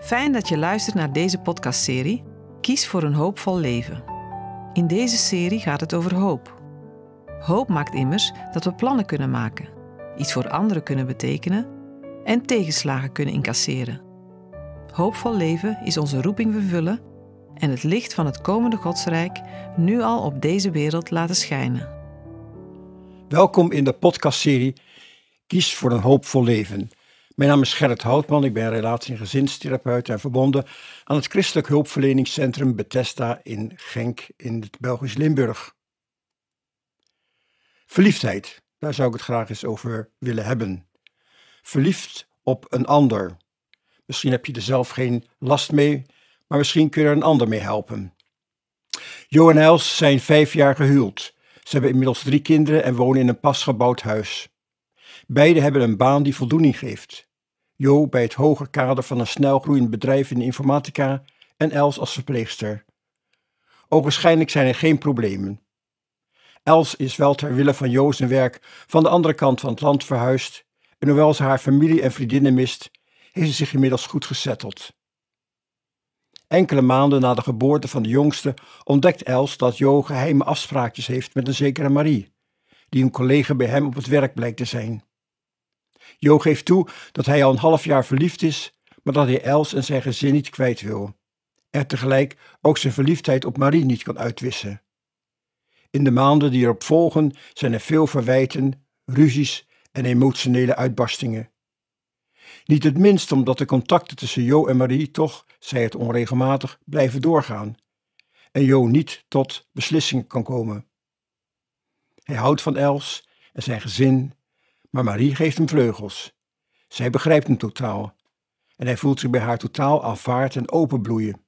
Fijn dat je luistert naar deze podcastserie Kies voor een hoopvol leven. In deze serie gaat het over hoop. Hoop maakt immers dat we plannen kunnen maken, iets voor anderen kunnen betekenen en tegenslagen kunnen incasseren. Hoopvol leven is onze roeping vervullen en het licht van het komende Godsrijk nu al op deze wereld laten schijnen. Welkom in de podcastserie Kies voor een hoopvol leven. Mijn naam is Gerrit Houtman, ik ben relatie- en gezinstherapeut en verbonden aan het Christelijk Hulpverleningscentrum Bethesda in Genk in het Belgisch Limburg. Verliefdheid, daar zou ik het graag eens over willen hebben. Verliefd op een ander. Misschien heb je er zelf geen last mee, maar misschien kun je er een ander mee helpen. Jo en Els zijn vijf jaar gehuwd. Ze hebben inmiddels drie kinderen en wonen in een pasgebouwd huis. Beiden hebben een baan die voldoening geeft. Jo bij het hoger kader van een snelgroeiend bedrijf in de informatica en Els als verpleegster. Ogenschijnlijk zijn er geen problemen. Els is wel ter wille van Jo zijn werk van de andere kant van het land verhuisd en hoewel ze haar familie en vriendinnen mist, heeft ze zich inmiddels goed gezetteld. Enkele maanden na de geboorte van de jongste ontdekt Els dat Jo geheime afspraakjes heeft met een zekere Marie, die een collega bij hem op het werk blijkt te zijn. Jo geeft toe dat hij al een half jaar verliefd is, maar dat hij Els en zijn gezin niet kwijt wil. En tegelijk ook zijn verliefdheid op Marie niet kan uitwissen. In de maanden die erop volgen zijn er veel verwijten, ruzies en emotionele uitbarstingen. Niet het minst omdat de contacten tussen Jo en Marie toch, zij het onregelmatig, blijven doorgaan. En Jo niet tot beslissingen kan komen. Hij houdt van Els en zijn gezin maar Marie geeft hem vleugels. Zij begrijpt hem totaal. En hij voelt zich bij haar totaal aanvaard en openbloeien.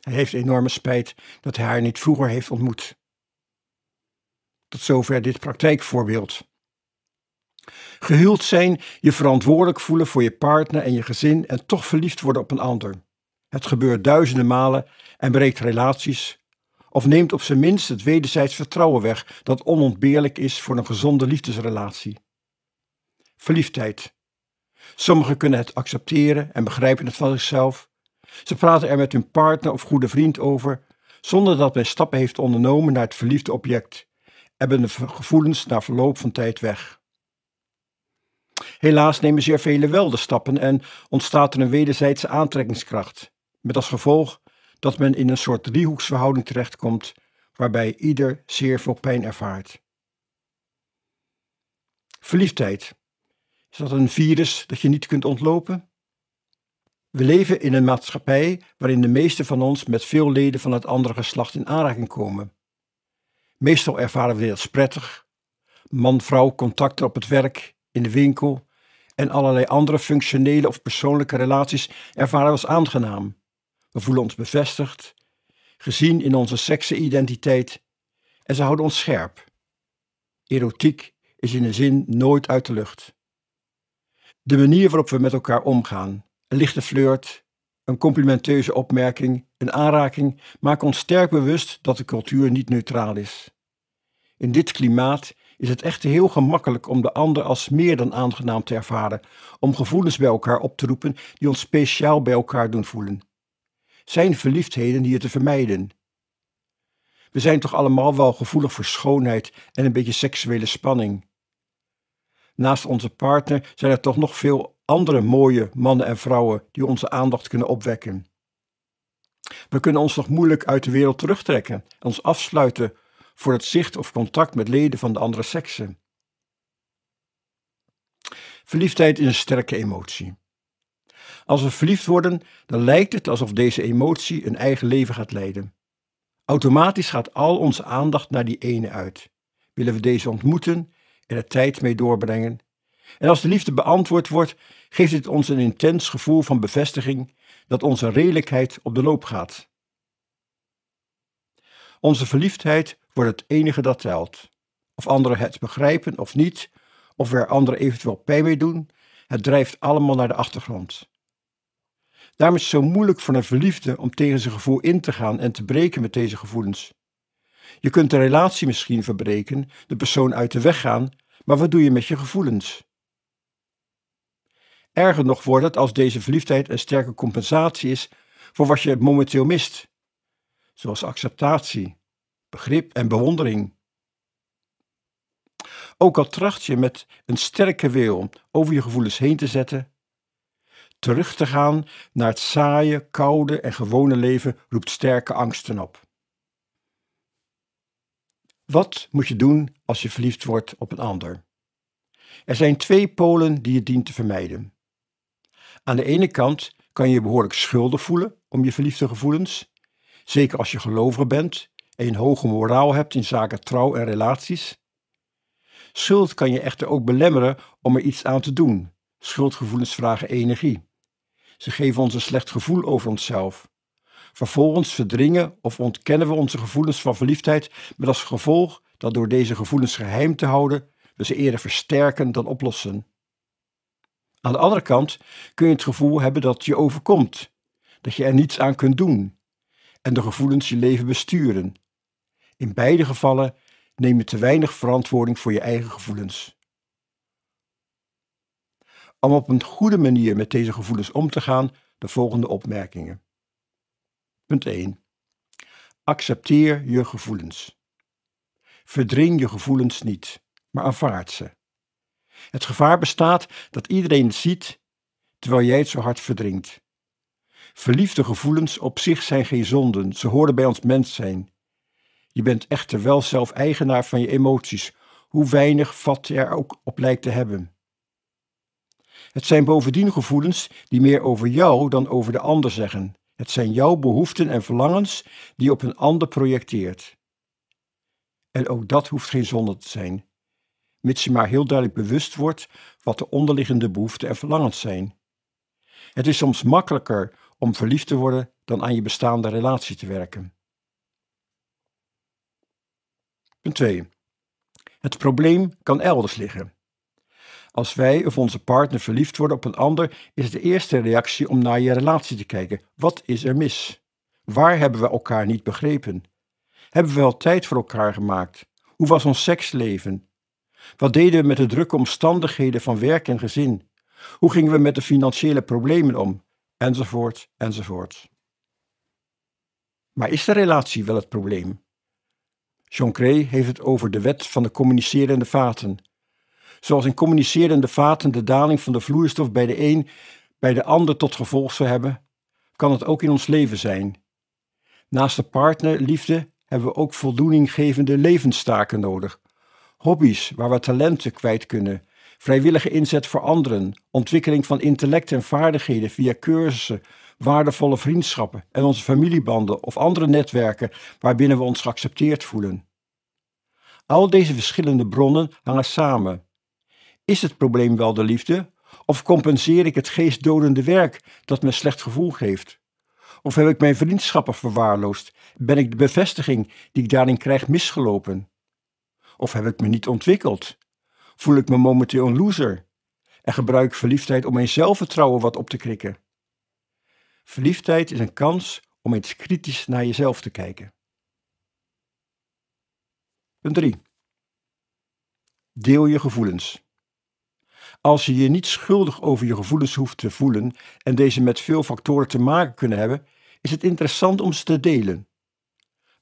Hij heeft enorme spijt dat hij haar niet vroeger heeft ontmoet. Tot zover dit praktijkvoorbeeld. Gehuwd zijn, je verantwoordelijk voelen voor je partner en je gezin en toch verliefd worden op een ander. Het gebeurt duizenden malen en breekt relaties, of neemt op zijn minst het wederzijds vertrouwen weg dat onontbeerlijk is voor een gezonde liefdesrelatie verliefdheid. Sommigen kunnen het accepteren en begrijpen het van zichzelf. Ze praten er met hun partner of goede vriend over, zonder dat men stappen heeft ondernomen naar het verliefde object, hebben de gevoelens na verloop van tijd weg. Helaas nemen zeer velen wel de stappen en ontstaat er een wederzijdse aantrekkingskracht, met als gevolg dat men in een soort driehoeksverhouding terechtkomt, waarbij ieder zeer veel pijn ervaart. Verliefdheid. Is dat een virus dat je niet kunt ontlopen? We leven in een maatschappij waarin de meeste van ons met veel leden van het andere geslacht in aanraking komen. Meestal ervaren we dit als prettig. Man-vrouw contacten op het werk, in de winkel en allerlei andere functionele of persoonlijke relaties ervaren we als aangenaam. We voelen ons bevestigd, gezien in onze seksenidentiteit en ze houden ons scherp. Erotiek is in een zin nooit uit de lucht. De manier waarop we met elkaar omgaan, een lichte flirt, een complimenteuze opmerking, een aanraking, maken ons sterk bewust dat de cultuur niet neutraal is. In dit klimaat is het echt heel gemakkelijk om de ander als meer dan aangenaam te ervaren, om gevoelens bij elkaar op te roepen die ons speciaal bij elkaar doen voelen. Zijn verliefdheden hier te vermijden? We zijn toch allemaal wel gevoelig voor schoonheid en een beetje seksuele spanning naast onze partner zijn er toch nog veel andere mooie mannen en vrouwen die onze aandacht kunnen opwekken. We kunnen ons nog moeilijk uit de wereld terugtrekken en ons afsluiten voor het zicht of contact met leden van de andere seksen. Verliefdheid is een sterke emotie. Als we verliefd worden, dan lijkt het alsof deze emotie een eigen leven gaat leiden. Automatisch gaat al onze aandacht naar die ene uit. Willen we deze ontmoeten, en er tijd mee doorbrengen. En als de liefde beantwoord wordt, geeft dit ons een intens gevoel van bevestiging dat onze redelijkheid op de loop gaat. Onze verliefdheid wordt het enige dat telt. Of anderen het begrijpen of niet, of waar anderen eventueel pijn mee doen, het drijft allemaal naar de achtergrond. Daarom is het zo moeilijk voor een verliefde om tegen zijn gevoel in te gaan en te breken met deze gevoelens. Je kunt de relatie misschien verbreken, de persoon uit de weg gaan, maar wat doe je met je gevoelens? Erger nog wordt het als deze verliefdheid een sterke compensatie is voor wat je momenteel mist, zoals acceptatie, begrip en bewondering. Ook al tracht je met een sterke wil over je gevoelens heen te zetten, terug te gaan naar het saaie, koude en gewone leven roept sterke angsten op. Wat moet je doen als je verliefd wordt op een ander? Er zijn twee polen die je dient te vermijden. Aan de ene kant kan je je behoorlijk schuldig voelen om je verliefde gevoelens, zeker als je gelovig bent en een hoge moraal hebt in zaken trouw en relaties. Schuld kan je echter ook belemmeren om er iets aan te doen. Schuldgevoelens vragen energie. Ze geven ons een slecht gevoel over onszelf. Vervolgens verdringen of ontkennen we onze gevoelens van verliefdheid met als gevolg dat door deze gevoelens geheim te houden we ze eerder versterken dan oplossen. Aan de andere kant kun je het gevoel hebben dat je overkomt, dat je er niets aan kunt doen en de gevoelens je leven besturen. In beide gevallen neem je te weinig verantwoording voor je eigen gevoelens. Om op een goede manier met deze gevoelens om te gaan, de volgende opmerkingen. Punt 1. Accepteer je gevoelens. Verdring je gevoelens niet, maar aanvaard ze. Het gevaar bestaat dat iedereen het ziet terwijl jij het zo hard verdringt. Verliefde gevoelens op zich zijn geen zonden, ze horen bij ons mens zijn. Je bent echter wel zelf eigenaar van je emoties, hoe weinig vat je er ook op lijkt te hebben. Het zijn bovendien gevoelens die meer over jou dan over de ander zeggen. Het zijn jouw behoeften en verlangens die je op een ander projecteert. En ook dat hoeft geen zonde te zijn, mits je maar heel duidelijk bewust wordt wat de onderliggende behoeften en verlangens zijn. Het is soms makkelijker om verliefd te worden dan aan je bestaande relatie te werken. Punt 2. Het probleem kan elders liggen. Als wij of onze partner verliefd worden op een ander, is de eerste reactie om naar je relatie te kijken. Wat is er mis? Waar hebben we elkaar niet begrepen? Hebben we wel tijd voor elkaar gemaakt? Hoe was ons seksleven? Wat deden we met de drukke omstandigheden van werk en gezin? Hoe gingen we met de financiële problemen om? Enzovoort, enzovoort. Maar is de relatie wel het probleem? John Gray heeft het over de wet van de communicerende vaten zoals in communicerende vaten de daling van de vloeistof bij de een bij de ander tot gevolg zou hebben, kan het ook in ons leven zijn. Naast de partnerliefde hebben we ook voldoeninggevende levenstaken nodig. Hobby's waar we talenten kwijt kunnen, vrijwillige inzet voor anderen, ontwikkeling van intellect en vaardigheden via cursussen, waardevolle vriendschappen en onze familiebanden of andere netwerken waarbinnen we ons geaccepteerd voelen. Al deze verschillende bronnen hangen samen is het probleem wel de liefde? Of compenseer ik het geestdodende werk dat me slecht gevoel geeft? Of heb ik mijn vriendschappen verwaarloosd? Ben ik de bevestiging die ik daarin krijg misgelopen? Of heb ik me niet ontwikkeld? Voel ik me momenteel een loser? En gebruik verliefdheid om mijn zelfvertrouwen wat op te krikken? Verliefdheid is een kans om eens kritisch naar jezelf te kijken. Punt 3. Deel je gevoelens. Als je je niet schuldig over je gevoelens hoeft te voelen en deze met veel factoren te maken kunnen hebben, is het interessant om ze te delen.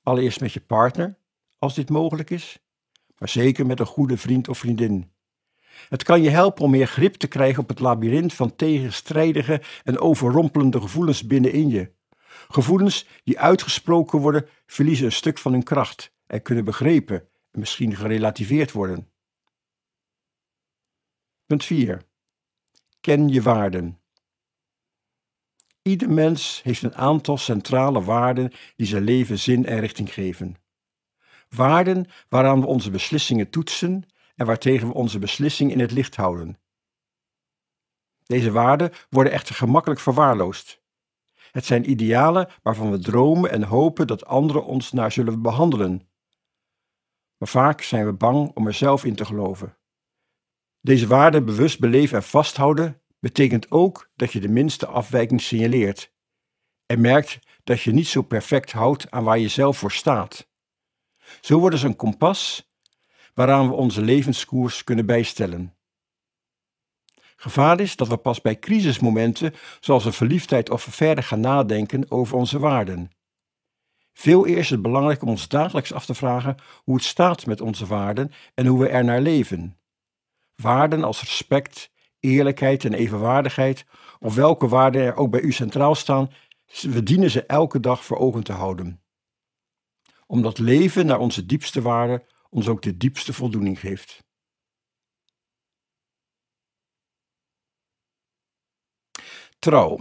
Allereerst met je partner, als dit mogelijk is, maar zeker met een goede vriend of vriendin. Het kan je helpen om meer grip te krijgen op het labyrint van tegenstrijdige en overrompelende gevoelens binnenin je. Gevoelens die uitgesproken worden, verliezen een stuk van hun kracht en kunnen begrepen en misschien gerelativeerd worden. Punt 4. Ken je waarden. Ieder mens heeft een aantal centrale waarden die zijn leven zin en richting geven. Waarden waaraan we onze beslissingen toetsen en waartegen we onze beslissing in het licht houden. Deze waarden worden echter gemakkelijk verwaarloosd. Het zijn idealen waarvan we dromen en hopen dat anderen ons naar zullen behandelen. Maar vaak zijn we bang om er zelf in te geloven. Deze waarden bewust beleven en vasthouden betekent ook dat je de minste afwijking signaleert en merkt dat je niet zo perfect houdt aan waar je zelf voor staat. Zo worden ze een kompas waaraan we onze levenskoers kunnen bijstellen. Gevaar is dat we pas bij crisismomenten, zoals een verliefdheid of verder gaan nadenken over onze waarden. Veel eerst is het belangrijk om ons dagelijks af te vragen hoe het staat met onze waarden en hoe we er naar leven. Waarden als respect, eerlijkheid en evenwaardigheid, of welke waarden er ook bij u centraal staan, we dienen ze elke dag voor ogen te houden. Omdat leven naar onze diepste waarden ons ook de diepste voldoening geeft. Trouw.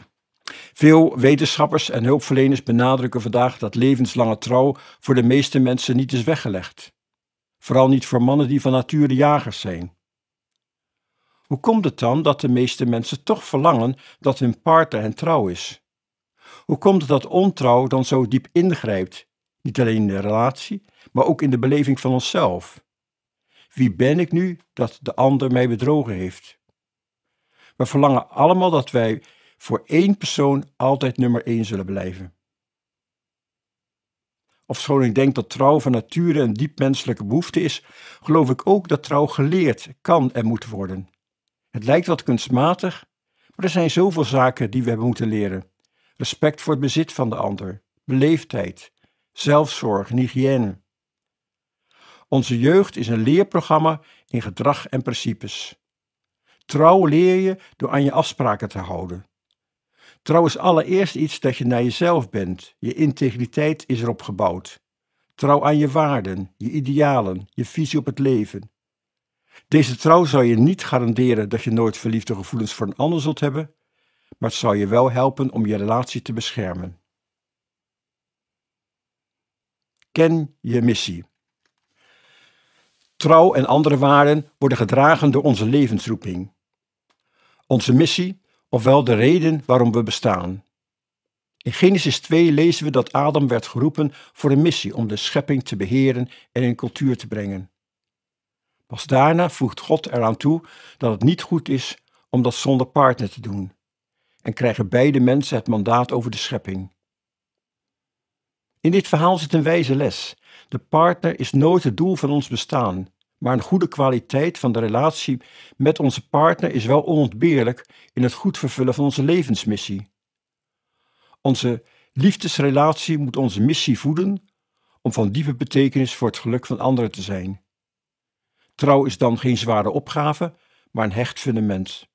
Veel wetenschappers en hulpverleners benadrukken vandaag dat levenslange trouw voor de meeste mensen niet is weggelegd. Vooral niet voor mannen die van nature jagers zijn. Hoe komt het dan dat de meeste mensen toch verlangen dat hun partner hen trouw is? Hoe komt het dat ontrouw dan zo diep ingrijpt, niet alleen in de relatie, maar ook in de beleving van onszelf? Wie ben ik nu dat de ander mij bedrogen heeft? We verlangen allemaal dat wij voor één persoon altijd nummer één zullen blijven. Ofschoon ik denk dat trouw van nature een diep menselijke behoefte is, geloof ik ook dat trouw geleerd kan en moet worden. Het lijkt wat kunstmatig, maar er zijn zoveel zaken die we hebben moeten leren. Respect voor het bezit van de ander, beleefdheid, zelfzorg en hygiëne. Onze jeugd is een leerprogramma in gedrag en principes. Trouw leer je door aan je afspraken te houden. Trouw is allereerst iets dat je naar jezelf bent. Je integriteit is erop gebouwd. Trouw aan je waarden, je idealen, je visie op het leven, deze trouw zal je niet garanderen dat je nooit verliefde gevoelens voor een ander zult hebben, maar het zal je wel helpen om je relatie te beschermen. Ken je missie. Trouw en andere waarden worden gedragen door onze levensroeping. Onze missie, ofwel de reden waarom we bestaan. In Genesis 2 lezen we dat Adam werd geroepen voor een missie om de schepping te beheren en in cultuur te brengen. Pas daarna voegt God eraan toe dat het niet goed is om dat zonder partner te doen en krijgen beide mensen het mandaat over de schepping. In dit verhaal zit een wijze les. De partner is nooit het doel van ons bestaan, maar een goede kwaliteit van de relatie met onze partner is wel onontbeerlijk in het goed vervullen van onze levensmissie. Onze liefdesrelatie moet onze missie voeden om van diepe betekenis voor het geluk van anderen te zijn. Trouw is dan geen zware opgave, maar een hecht fundament.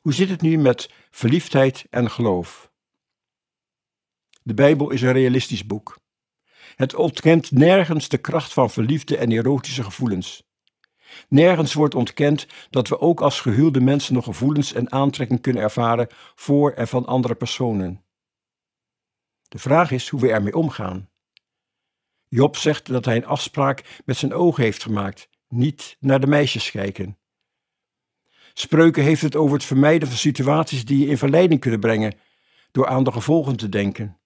Hoe zit het nu met verliefdheid en geloof? De Bijbel is een realistisch boek. Het ontkent nergens de kracht van verliefde en erotische gevoelens. Nergens wordt ontkend dat we ook als gehuwde mensen nog gevoelens en aantrekking kunnen ervaren voor en van andere personen. De vraag is hoe we ermee omgaan. Job zegt dat hij een afspraak met zijn ogen heeft gemaakt, niet naar de meisjes kijken. Spreuken heeft het over het vermijden van situaties die je in verleiding kunnen brengen, door aan de gevolgen te denken.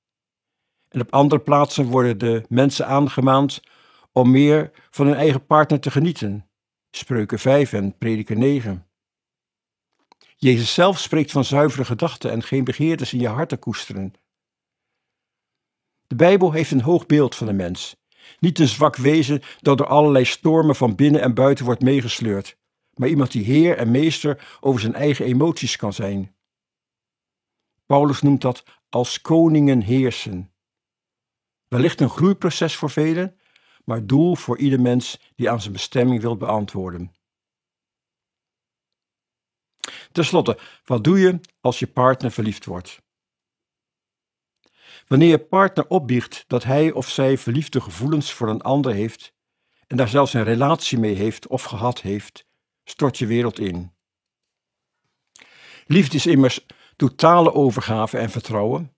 En op andere plaatsen worden de mensen aangemaand om meer van hun eigen partner te genieten. Spreuken 5 en Prediker 9. Jezus zelf spreekt van zuivere gedachten en geen begeertes in je hart te koesteren. De Bijbel heeft een hoog beeld van de mens. Niet een zwak wezen dat door allerlei stormen van binnen en buiten wordt meegesleurd, maar iemand die heer en meester over zijn eigen emoties kan zijn. Paulus noemt dat als koningen heersen. Wellicht een groeiproces voor velen, maar doel voor ieder mens die aan zijn bestemming wil beantwoorden. Ten slotte, wat doe je als je partner verliefd wordt? Wanneer je partner opbiecht dat hij of zij verliefde gevoelens voor een ander heeft en daar zelfs een relatie mee heeft of gehad heeft, stort je wereld in. Liefde is immers totale overgave en vertrouwen.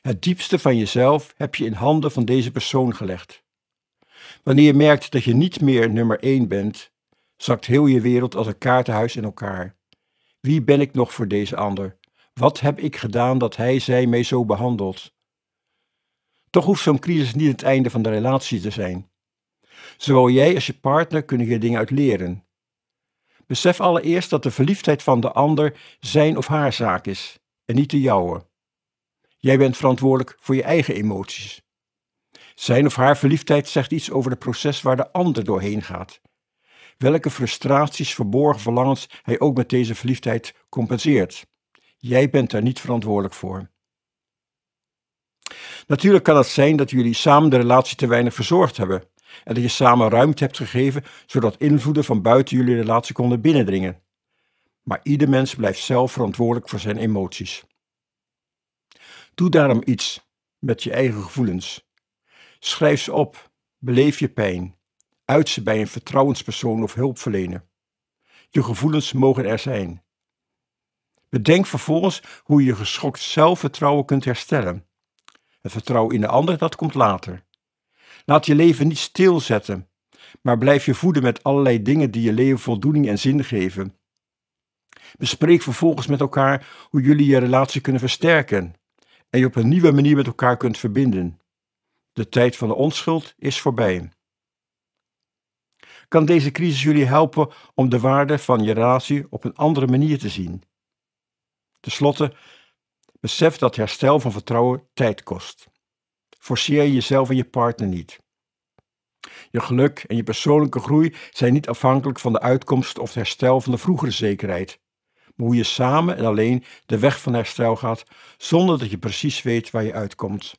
Het diepste van jezelf heb je in handen van deze persoon gelegd. Wanneer je merkt dat je niet meer nummer één bent, zakt heel je wereld als een kaartenhuis in elkaar. Wie ben ik nog voor deze ander? Wat heb ik gedaan dat hij zij mij zo behandelt? Toch hoeft zo'n crisis niet het einde van de relatie te zijn. Zowel jij als je partner kunnen hier dingen uit leren. Besef allereerst dat de verliefdheid van de ander zijn of haar zaak is en niet de jouwe. Jij bent verantwoordelijk voor je eigen emoties. Zijn of haar verliefdheid zegt iets over het proces waar de ander doorheen gaat. Welke frustraties, verborgen verlangens hij ook met deze verliefdheid compenseert. Jij bent daar niet verantwoordelijk voor. Natuurlijk kan het zijn dat jullie samen de relatie te weinig verzorgd hebben en dat je samen ruimte hebt gegeven zodat invloeden van buiten jullie relatie konden binnendringen. Maar ieder mens blijft zelf verantwoordelijk voor zijn emoties. Doe daarom iets met je eigen gevoelens. Schrijf ze op, beleef je pijn, uit ze bij een vertrouwenspersoon of hulpverlener. Je gevoelens mogen er zijn. Bedenk vervolgens hoe je geschokt zelfvertrouwen kunt herstellen. Het vertrouwen in de ander, dat komt later. Laat je leven niet stilzetten, maar blijf je voeden met allerlei dingen die je leven voldoening en zin geven. Bespreek vervolgens met elkaar hoe jullie je relatie kunnen versterken en je op een nieuwe manier met elkaar kunt verbinden. De tijd van de onschuld is voorbij. Kan deze crisis jullie helpen om de waarde van je relatie op een andere manier te zien? slotte, besef dat herstel van vertrouwen tijd kost. Forceer jezelf en je partner niet. Je geluk en je persoonlijke groei zijn niet afhankelijk van de uitkomst of het herstel van de vroegere zekerheid, maar hoe je samen en alleen de weg van herstel gaat, zonder dat je precies weet waar je uitkomt.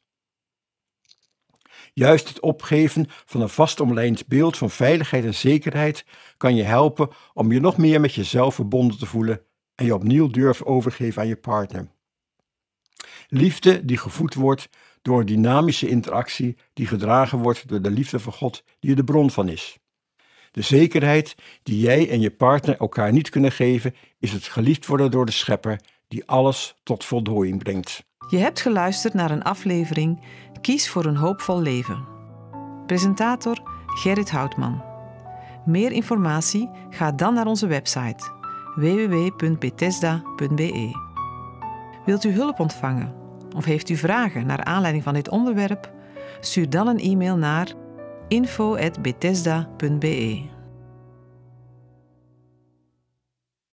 Juist het opgeven van een vastomlijnd beeld van veiligheid en zekerheid kan je helpen om je nog meer met jezelf verbonden te voelen en je opnieuw durft overgeven aan je partner. Liefde die gevoed wordt door een dynamische interactie die gedragen wordt door de liefde van God die er de bron van is. De zekerheid die jij en je partner elkaar niet kunnen geven, is het geliefd worden door de Schepper die alles tot voldoening brengt. Je hebt geluisterd naar een aflevering Kies voor een hoopvol leven. Presentator Gerrit Houtman. Meer informatie ga dan naar onze website www.betesda.be. Wilt u hulp ontvangen of heeft u vragen naar aanleiding van dit onderwerp? Stuur dan een e-mail naar info@betesda.be.